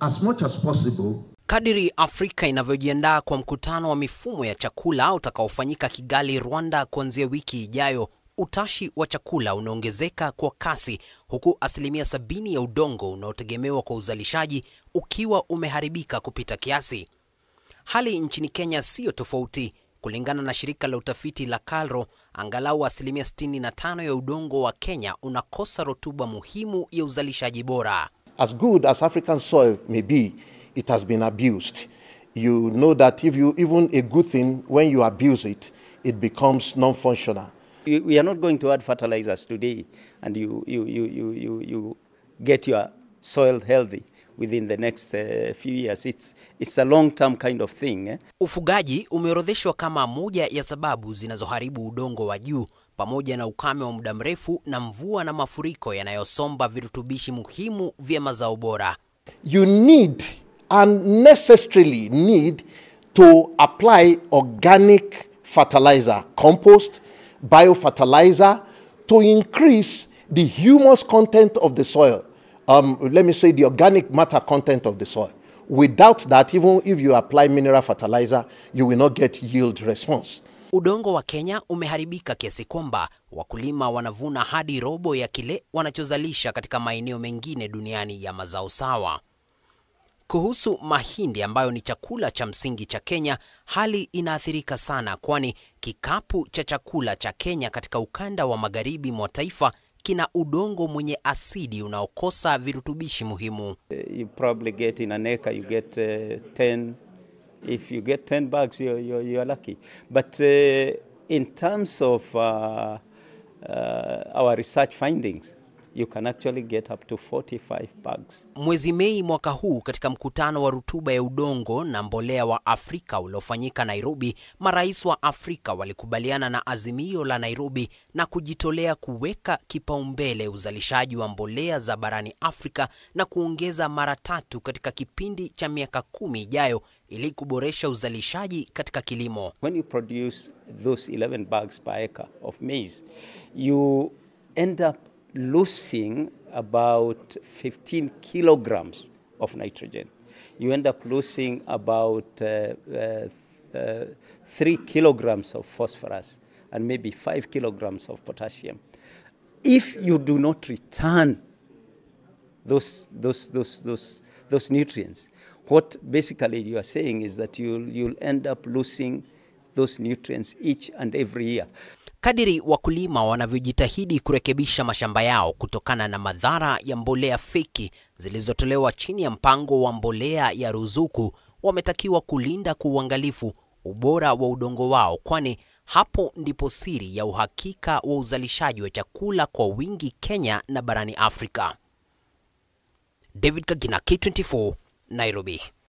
as much as possible. Kadiri Afrika inavyojiandaa kwa mkutano wa mifumo ya chakula utakaofanyika Kigali, Rwanda kuanzia wiki ijayo, utashi wa chakula unaongezeka kwa kasi, huku asilimia sabini ya udongo unaotegemewa kwa uzalishaji ukiwa umeharibika kupita kiasi. Hali nchini Kenya siyo tofauti. Kulingana na shirika la utafiti la KALRO, angalau asilimia 65 ya udongo wa Kenya unakosa rutuba muhimu ya uzalishaji bora as good as African soil may be, it has been abused. You know that if you, even a good thing, when you abuse it, it becomes non-functional. We are not going to add fertilizers today and you, you, you, you, you, you get your soil healthy within the next uh, few years. It's, it's a long term kind of thing. Eh? Ufugaji umeorodheshwa kama moja ya sababu zinazoharibu udongo wa juu pamoja na ukame wa muda mrefu na mvua na mafuriko yanayosomba virutubishi muhimu vya mazao bora. You need unnecessarily necessarily need to apply organic fertilizer, compost, biofertilizer to increase the humus content of the soil. Um, let me say the organic matter content of the soil. Without that, even if you apply mineral fertilizer, you will not get yield response. Udongo wa Kenya umeharibika kiasi kwamba wakulima wanavuna hadi robo ya kile wanachozalisha katika maeneo mengine duniani ya mazao sawa. Kuhusu mahindi ambayo ni chakula cha msingi cha Kenya, hali inaathirika sana kwani kikapu cha chakula cha Kenya katika ukanda wa magharibi mwa taifa kina udongo mwenye asidi unaokosa virutubishi muhimu. You probably get in an acre, you get, uh, 10 If you get 10 bucks, you're, you're, you're lucky. But uh, in terms of uh, uh, our research findings, You can actually get up to 45 bags. Mwezi Mei mwaka huu katika mkutano wa rutuba ya udongo na mbolea wa Afrika uliofanyika Nairobi, marais wa Afrika walikubaliana na azimio la Nairobi na kujitolea kuweka kipaumbele uzalishaji wa mbolea za barani Afrika na kuongeza mara tatu katika kipindi cha miaka kumi ijayo ili kuboresha uzalishaji katika kilimo. When you produce those 11 bags per acre of maize, you end up losing about 15 kilograms of nitrogen. You end up losing about uh, uh, uh, 3 kilograms of phosphorus and maybe 5 kilograms of potassium. If you do not return those, those, those, those, those nutrients, what basically you are saying is that you'll, you'll end up losing those nutrients each and every year. Kadiri wakulima wanavyojitahidi kurekebisha mashamba yao kutokana na madhara ya mbolea feki zilizotolewa chini ya mpango wa mbolea ya ruzuku, wametakiwa kulinda kwa uangalifu ubora wa udongo wao, kwani hapo ndipo siri ya uhakika wa uzalishaji wa chakula kwa wingi Kenya na barani Afrika. David Kagina, K24, Nairobi.